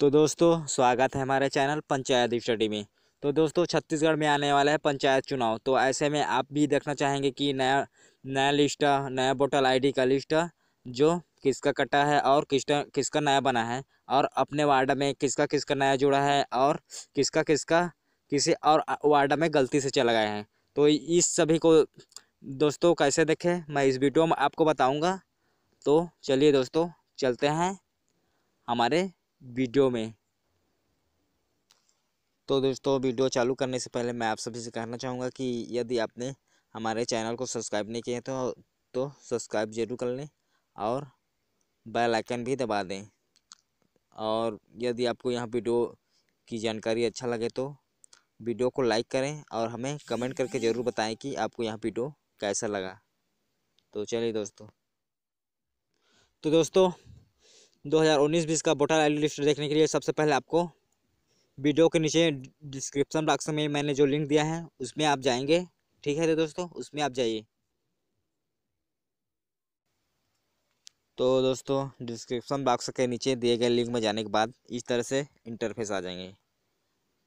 तो दोस्तों स्वागत है हमारे चैनल पंचायत स्टडी में तो दोस्तों छत्तीसगढ़ में आने वाला है पंचायत चुनाव तो ऐसे में आप भी देखना चाहेंगे कि नया नया लिस्ट नया वोटर आईडी का लिस्ट जो किसका कटा है और किसका किसका नया बना है और अपने वार्ड में किसका किसका नया जुड़ा है और किसका किसका किसी और वार्ड में गलती से चला गया है तो इस सभी को दोस्तों कैसे देखें मैं इस वीडियो में आपको बताऊँगा तो चलिए दोस्तों चलते हैं हमारे वीडियो में तो दोस्तों वीडियो चालू करने से पहले मैं आप सभी से कहना चाहूँगा कि यदि आपने हमारे चैनल को सब्सक्राइब नहीं किया तो तो सब्सक्राइब जरूर कर लें और बेल आइकन भी दबा दें और यदि आपको यहाँ वीडियो की जानकारी अच्छा लगे तो वीडियो को लाइक करें और हमें कमेंट करके ज़रूर बताएं कि आपको यहाँ वीडियो कैसा लगा तो चलिए दोस्तों तो दोस्तों 2019 हज़ार का वोटर आई लिस्ट देखने के लिए सबसे पहले आपको वीडियो के नीचे डिस्क्रिप्शन बॉक्स में मैंने जो लिंक दिया है उसमें आप जाएंगे ठीक है तो दोस्तों उसमें आप जाइए तो दोस्तों डिस्क्रिप्शन बॉक्स के नीचे दिए गए लिंक में जाने के बाद इस तरह से इंटरफेस आ जाएंगे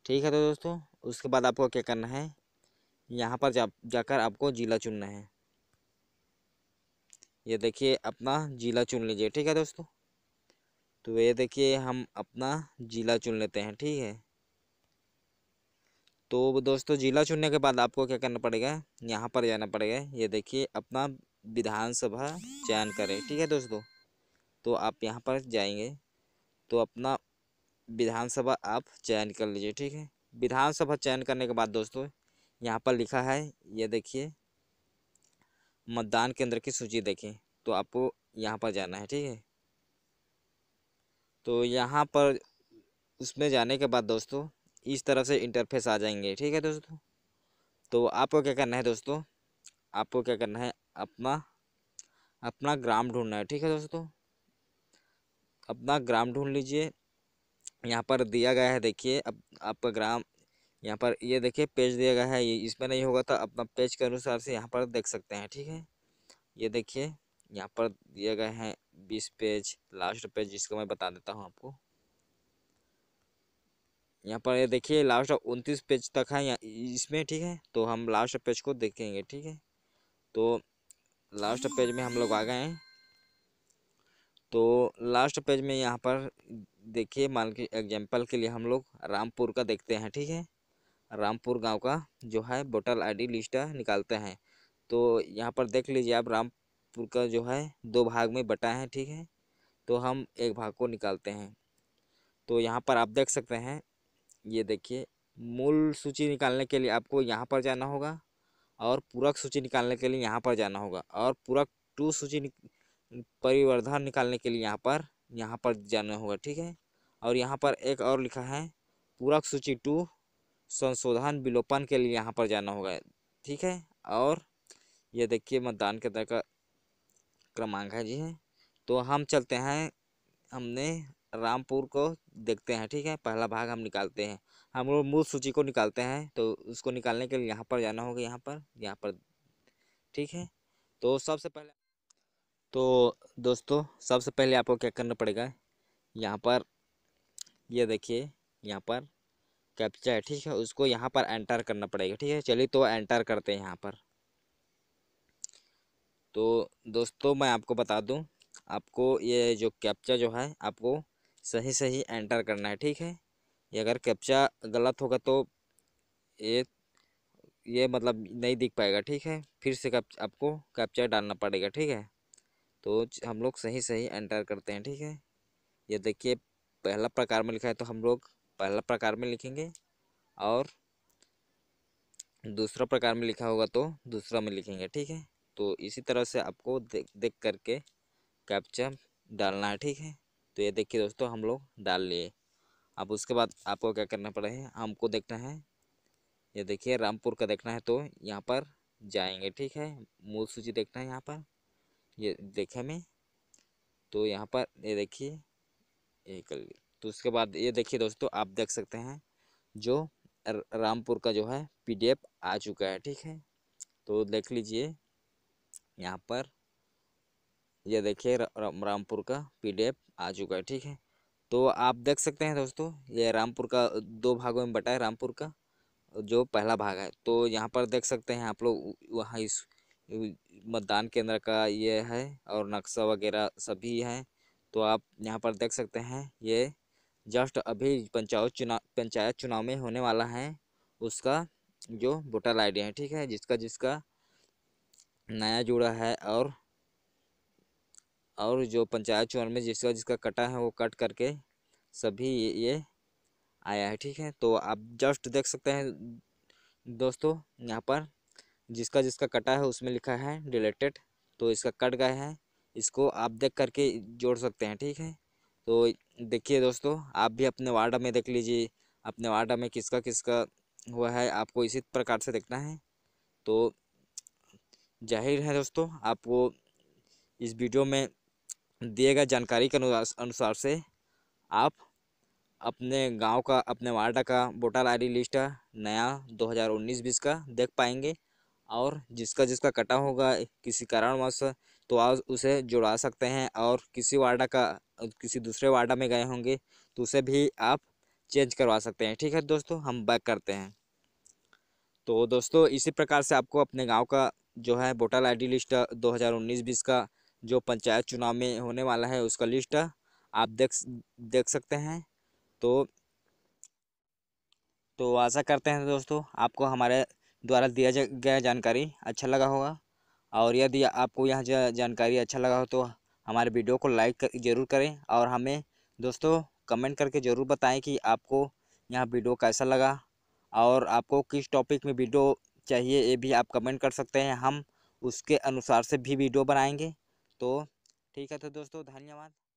ठीक है तो दोस्तों उसके बाद आपको क्या करना है यहाँ पर जा जाकर आपको ज़िला चुनना है ये देखिए अपना ज़िला चुन लीजिए ठीक है दोस्तों तो ये देखिए हम अपना ज़िला चुन लेते हैं ठीक है तो दोस्तों ज़िला चुनने के बाद आपको क्या करना पड़ेगा यहाँ पर जाना पड़ेगा ये देखिए अपना विधानसभा चयन करें ठीक है दोस्तों तो आप यहाँ पर जाएंगे तो अपना विधानसभा आप चयन कर लीजिए ठीक है विधानसभा चयन करने के बाद दोस्तों यहाँ पर लिखा है ये देखिए मतदान केंद्र की सूची देखें तो आपको यहाँ पर जाना है ठीक है तो यहाँ पर उसमें जाने के बाद दोस्तों इस तरफ से इंटरफेस आ जाएंगे ठीक है दोस्तों तो आपको क्या करना है दोस्तों आपको क्या करना है अपना अपना ग्राम ढूंढना है ठीक है दोस्तों अपना ग्राम ढूंढ लीजिए यहाँ पर दिया गया है देखिए अब आपका ग्राम यहाँ पर ये देखिए पेज दिया गया है ये इसमें नहीं होगा तो अपना पेज के अनुसार से यहाँ पर देख सकते हैं ठीक है ये देखिए यहाँ पर दिए गए हैं बीस पेज लास्ट पेज जिसको मैं बता देता हूँ आपको यहाँ पर ये देखिए लास्ट उनतीस पेज तक है इसमें ठीक है तो हम लास्ट पेज को देखेंगे ठीक है तो लास्ट पेज में हम लोग आ गए हैं तो लास्ट पेज में यहाँ पर देखिए मान के एग्जाम्पल के लिए हम लोग रामपुर का देखते हैं ठीक है रामपुर गांव का जो है वोटर आईडी लिस्ट निकालते हैं तो यहाँ पर देख लीजिए आप राम का जो है दो भाग में बटा है ठीक है तो हम एक भाग को निकालते हैं तो यहाँ पर आप देख सकते हैं ये देखिए मूल सूची निकालने के लिए आपको यहाँ पर जाना होगा और पूरक सूची निकालने के लिए यहाँ पर जाना होगा और पूरक टू सूची परिवर्धन निकालने के लिए यहाँ पर यहाँ पर जाना होगा ठीक है और यहाँ पर एक और लिखा है पूरक सूची टू संशोधन विलोपन के लिए यहाँ पर जाना होगा ठीक है और ये देखिए मतदान के का क्रमांक है जी है तो हम चलते हैं हमने रामपुर को देखते हैं ठीक है पहला भाग हम निकालते हैं हम लोग मूल सूची को निकालते हैं तो उसको निकालने के लिए यहाँ पर जाना होगा यहाँ पर यहाँ पर ठीक है तो सबसे पहले तो दोस्तों सबसे पहले आपको क्या करना पड़ेगा यहाँ पर ये यह देखिए यहाँ पर कैप्चा है ठीक है उसको यहाँ पर एंटर करना पड़ेगा ठीक है चलिए तो एंटर करते हैं यहाँ पर तो दोस्तों मैं आपको बता दूं आपको ये जो कैप्चा जो है आपको सही सही एंटर करना है ठीक है ये अगर कैप्चा गलत होगा तो ये ये मतलब नहीं दिख पाएगा ठीक है फिर से कप आपको कैप्चा डालना पड़ेगा ठीक है तो हम लोग सही सही एंटर करते हैं ठीक है ये देखिए पहला प्रकार में लिखा है तो हम लोग पहला प्रकार में लिखेंगे और दूसरा प्रकार में लिखा होगा तो दूसरा में लिखेंगे ठीक है तो इसी तरह से आपको देख देख करके कैप्चा डालना है ठीक है तो ये देखिए दोस्तों हम लोग डाल लिए अब उसके बाद आपको क्या करना पड़ेगा हमको देखना है ये देखिए रामपुर का देखना है तो यहाँ पर जाएंगे ठीक है मूल सूची देखना है यहाँ पर ये देखे मैं तो यहाँ पर ये देखिए ये कर तो उसके बाद ये देखिए दोस्तों आप देख सकते हैं जो रामपुर का जो है पीडीएफ आ चुका है ठीक है तो देख लीजिए यहाँ पर ये देखिए रामपुर का पीडीएफ आ चुका है ठीक है तो आप देख सकते हैं दोस्तों ये रामपुर का दो भागों में बटा है रामपुर का जो पहला भाग है तो यहाँ पर देख सकते हैं आप लोग वहाँ इस मतदान केंद्र का ये है और नक्शा वगैरह सभी है तो आप यहाँ पर देख सकते हैं ये जस्ट अभी पंचायत चुनाव पंचायत चुनाव में होने वाला है उसका जो वोटर आई डी है ठीक है जिसका जिसका नया जुड़ा है और और जो पंचायत चुनाव में जिसका जिसका कटा है वो कट करके सभी ये आया है ठीक है तो आप जस्ट देख सकते हैं दोस्तों यहाँ पर जिसका जिसका कटा है उसमें लिखा है डिलेटेड तो इसका कट गया है इसको आप देख करके जोड़ सकते हैं ठीक है तो देखिए दोस्तों आप भी अपने वार्ड में देख लीजिए अपने वार्ड में किसका किसका हुआ है आपको इसी प्रकार से देखना है तो जाहिर है दोस्तों आपको इस वीडियो में दिए गए जानकारी के अनुसार से आप अपने गांव का अपने वार्ड का वोटर डी लिस्ट नया 2019-20 का देख पाएंगे और जिसका जिसका कटा होगा किसी कारणवश तो आप उसे जुड़ा सकते हैं और किसी वार्डा का किसी दूसरे वार्डा में गए होंगे तो उसे भी आप चेंज करवा सकते हैं ठीक है दोस्तों हम बैक करते हैं तो दोस्तों इसी प्रकार से आपको अपने गांव का जो है वोटर आई लिस्ट 2019 हज़ार का जो पंचायत चुनाव में होने वाला है उसका लिस्ट आप देख देख सकते हैं तो तो आशा करते हैं दोस्तों आपको हमारे द्वारा दिया गया जानकारी अच्छा लगा होगा और यदि आपको यह जानकारी अच्छा लगा हो तो हमारे वीडियो को लाइक कर, जरूर करें और हमें दोस्तों कमेंट करके ज़रूर बताएं कि आपको यह वीडियो कैसा लगा और आपको किस टॉपिक में वीडियो चाहिए ये भी आप कमेंट कर सकते हैं हम उसके अनुसार से भी वीडियो बनाएंगे तो ठीक है तो दोस्तों धन्यवाद